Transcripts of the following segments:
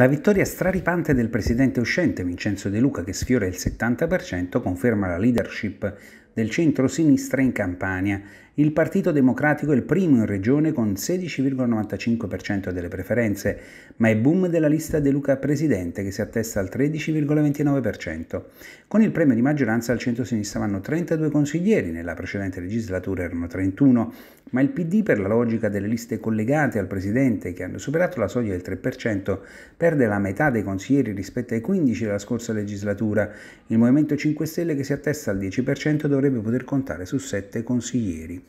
La vittoria straripante del presidente uscente Vincenzo De Luca, che sfiora il 70%, conferma la leadership del centro-sinistra in Campania. Il Partito Democratico è il primo in regione con 16,95% delle preferenze, ma è boom della lista De Luca presidente che si attesta al 13,29%. Con il premio di maggioranza al centro-sinistra vanno 32 consiglieri, nella precedente legislatura erano 31, ma il PD per la logica delle liste collegate al Presidente, che hanno superato la soglia del 3%, perde la metà dei consiglieri rispetto ai 15 della scorsa legislatura. Il Movimento 5 Stelle, che si attesta al 10%, dovrebbe poter contare su 7 consiglieri.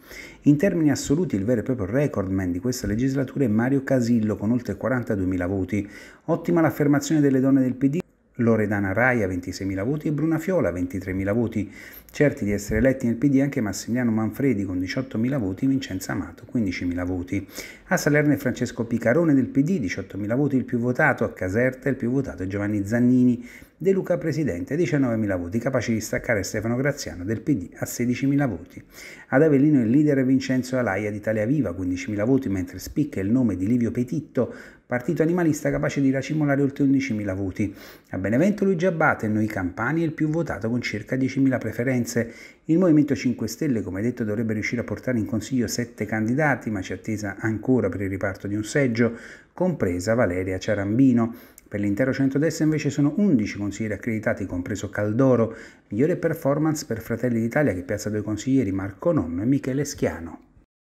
In termini assoluti, il vero e proprio recordman di questa legislatura è Mario Casillo, con oltre 42.000 voti. Ottima l'affermazione delle donne del PD Loredana Raia 26.000 voti e Bruna Fiola 23.000 voti. Certi di essere eletti nel PD anche Massimiliano Manfredi con 18.000 voti e Vincenzo Amato 15.000 voti. A Salerno è Francesco Picarone del PD 18.000 voti il più votato, a Caserta il più votato è Giovanni Zannini De Luca presidente, 19.000 voti, capace di staccare Stefano Graziano del PD a 16.000 voti. Ad Avellino il leader Vincenzo Alaia di Italia Viva, 15.000 voti, mentre spicca il nome di Livio Petitto, partito animalista capace di racimolare oltre 11.000 voti. A Benevento Luigi Abbate, Noi Campani, è il più votato con circa 10.000 preferenze. Il Movimento 5 Stelle, come detto, dovrebbe riuscire a portare in consiglio 7 candidati, ma c'è attesa ancora per il riparto di un seggio, compresa Valeria Ciarambino. Per l'intero centrodestra invece sono 11 consiglieri accreditati, compreso Caldoro, migliore performance per Fratelli d'Italia che piazza due consiglieri Marco Nonno e Michele Schiano.